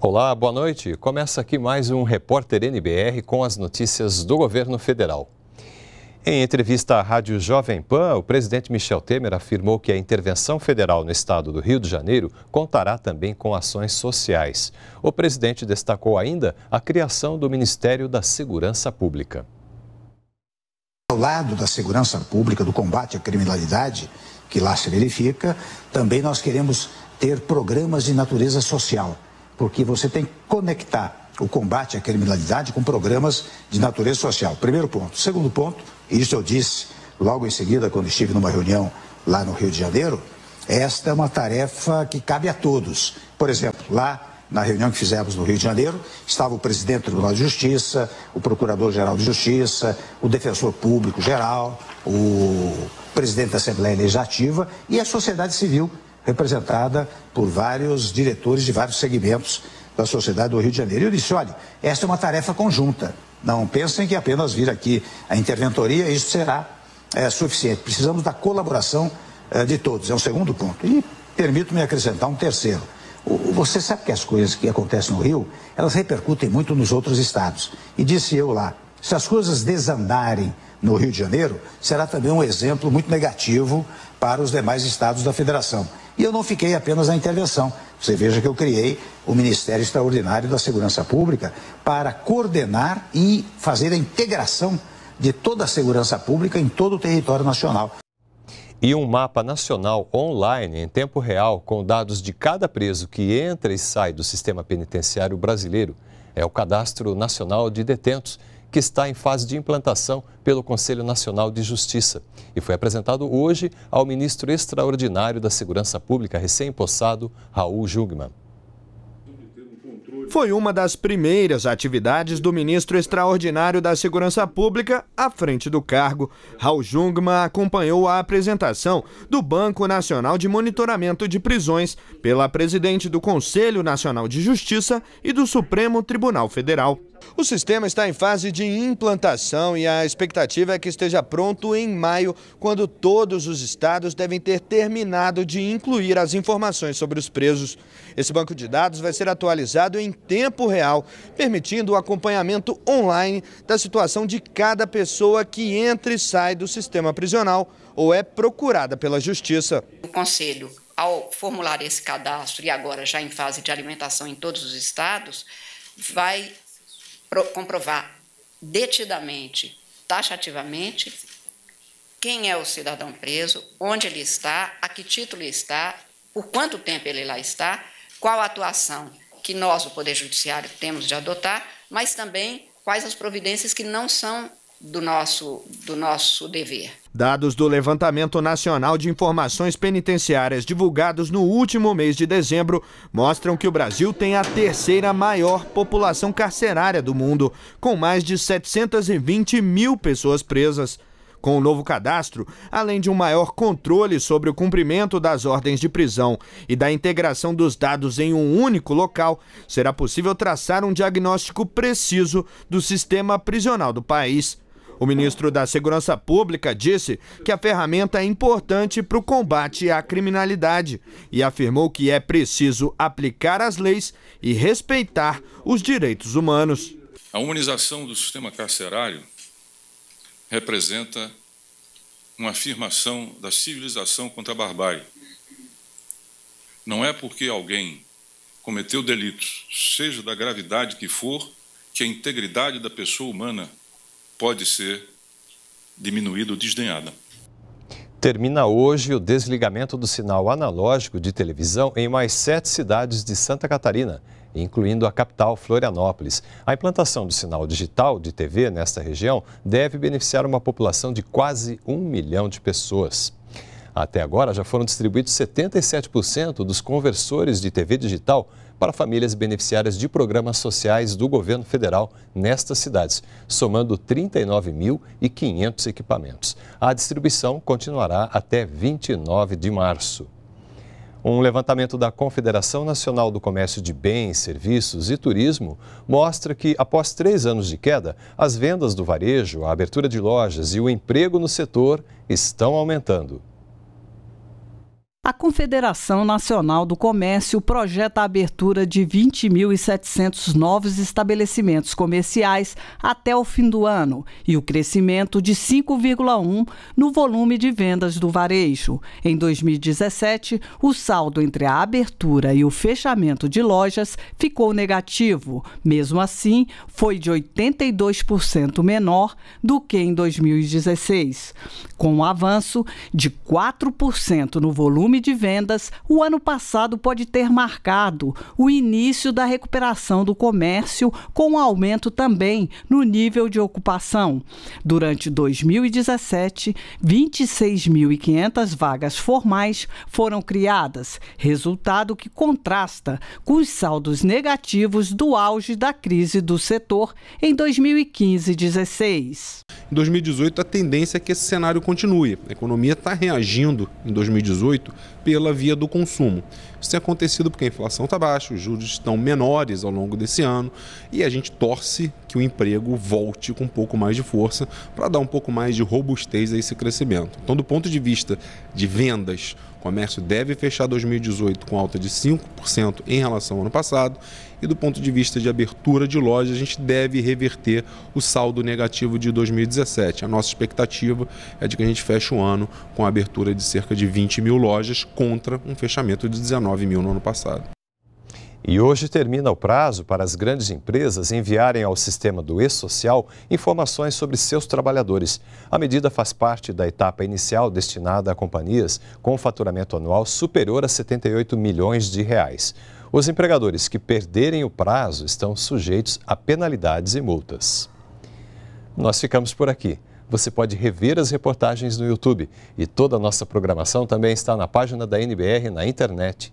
Olá, boa noite. Começa aqui mais um Repórter NBR com as notícias do governo federal. Em entrevista à Rádio Jovem Pan, o presidente Michel Temer afirmou que a intervenção federal no estado do Rio de Janeiro contará também com ações sociais. O presidente destacou ainda a criação do Ministério da Segurança Pública. Ao lado da segurança pública, do combate à criminalidade que lá se verifica, também nós queremos ter programas de natureza social, porque você tem que conectar o combate à criminalidade com programas de natureza social. Primeiro ponto. Segundo ponto, isso eu disse logo em seguida, quando estive numa reunião lá no Rio de Janeiro. Esta é uma tarefa que cabe a todos. Por exemplo, lá na reunião que fizemos no Rio de Janeiro, estava o presidente do Tribunal de Justiça, o Procurador-Geral de Justiça, o Defensor Público Geral, o presidente da Assembleia Legislativa e a sociedade civil, representada por vários diretores de vários segmentos da sociedade do Rio de Janeiro. E eu disse: olha, esta é uma tarefa conjunta. Não pensem que apenas vir aqui a interventoria, isso será é, suficiente. Precisamos da colaboração é, de todos. É um segundo ponto. E permito-me acrescentar um terceiro. O, você sabe que as coisas que acontecem no Rio, elas repercutem muito nos outros estados. E disse eu lá, se as coisas desandarem no Rio de Janeiro, será também um exemplo muito negativo para os demais estados da federação. E eu não fiquei apenas na intervenção. Você veja que eu criei o Ministério Extraordinário da Segurança Pública para coordenar e fazer a integração de toda a segurança pública em todo o território nacional. E um mapa nacional online em tempo real com dados de cada preso que entra e sai do sistema penitenciário brasileiro é o Cadastro Nacional de Detentos que está em fase de implantação pelo Conselho Nacional de Justiça e foi apresentado hoje ao ministro extraordinário da Segurança Pública recém-possado, Raul Jungmann. Foi uma das primeiras atividades do ministro extraordinário da Segurança Pública à frente do cargo. Raul Jungmann acompanhou a apresentação do Banco Nacional de Monitoramento de Prisões pela presidente do Conselho Nacional de Justiça e do Supremo Tribunal Federal. O sistema está em fase de implantação e a expectativa é que esteja pronto em maio, quando todos os estados devem ter terminado de incluir as informações sobre os presos. Esse banco de dados vai ser atualizado em tempo real, permitindo o acompanhamento online da situação de cada pessoa que entra e sai do sistema prisional ou é procurada pela Justiça. O Conselho, ao formular esse cadastro e agora já em fase de alimentação em todos os estados, vai comprovar detidamente, taxativamente, quem é o cidadão preso, onde ele está, a que título está, por quanto tempo ele lá está, qual a atuação que nós, o Poder Judiciário, temos de adotar, mas também quais as providências que não são do nosso, do nosso dever. Dados do Levantamento Nacional de Informações Penitenciárias, divulgados no último mês de dezembro, mostram que o Brasil tem a terceira maior população carcerária do mundo, com mais de 720 mil pessoas presas. Com o novo cadastro, além de um maior controle sobre o cumprimento das ordens de prisão e da integração dos dados em um único local, será possível traçar um diagnóstico preciso do sistema prisional do país. O ministro da Segurança Pública disse que a ferramenta é importante para o combate à criminalidade e afirmou que é preciso aplicar as leis e respeitar os direitos humanos. A humanização do sistema carcerário representa uma afirmação da civilização contra a barbárie. Não é porque alguém cometeu delitos, seja da gravidade que for, que a integridade da pessoa humana pode ser diminuída ou desdenhada. Termina hoje o desligamento do sinal analógico de televisão em mais sete cidades de Santa Catarina, incluindo a capital Florianópolis. A implantação do sinal digital de TV nesta região deve beneficiar uma população de quase um milhão de pessoas. Até agora, já foram distribuídos 77% dos conversores de TV digital para famílias beneficiárias de programas sociais do governo federal nestas cidades, somando 39.500 equipamentos. A distribuição continuará até 29 de março. Um levantamento da Confederação Nacional do Comércio de Bens, Serviços e Turismo mostra que, após três anos de queda, as vendas do varejo, a abertura de lojas e o emprego no setor estão aumentando. A Confederação Nacional do Comércio projeta a abertura de 20.700 novos estabelecimentos comerciais até o fim do ano e o crescimento de 5,1% no volume de vendas do varejo. Em 2017, o saldo entre a abertura e o fechamento de lojas ficou negativo. Mesmo assim, foi de 82% menor do que em 2016. Com um avanço de 4% no volume volume de vendas, o ano passado pode ter marcado o início da recuperação do comércio, com um aumento também no nível de ocupação. Durante 2017, 26.500 vagas formais foram criadas, resultado que contrasta com os saldos negativos do auge da crise do setor em 2015-16. Em 2018, a tendência é que esse cenário continue. A economia está reagindo em 2018 pela via do consumo. Isso tem acontecido porque a inflação está baixa, os juros estão menores ao longo desse ano e a gente torce que o emprego volte com um pouco mais de força para dar um pouco mais de robustez a esse crescimento. Então, do ponto de vista de vendas, comércio deve fechar 2018 com alta de 5% em relação ao ano passado. E do ponto de vista de abertura de lojas, a gente deve reverter o saldo negativo de 2017. A nossa expectativa é de que a gente feche o ano com a abertura de cerca de 20 mil lojas contra um fechamento de 19 mil no ano passado. E hoje termina o prazo para as grandes empresas enviarem ao sistema do E-Social informações sobre seus trabalhadores. A medida faz parte da etapa inicial destinada a companhias com faturamento anual superior a 78 milhões de reais. Os empregadores que perderem o prazo estão sujeitos a penalidades e multas. Nós ficamos por aqui. Você pode rever as reportagens no YouTube e toda a nossa programação também está na página da NBR na internet.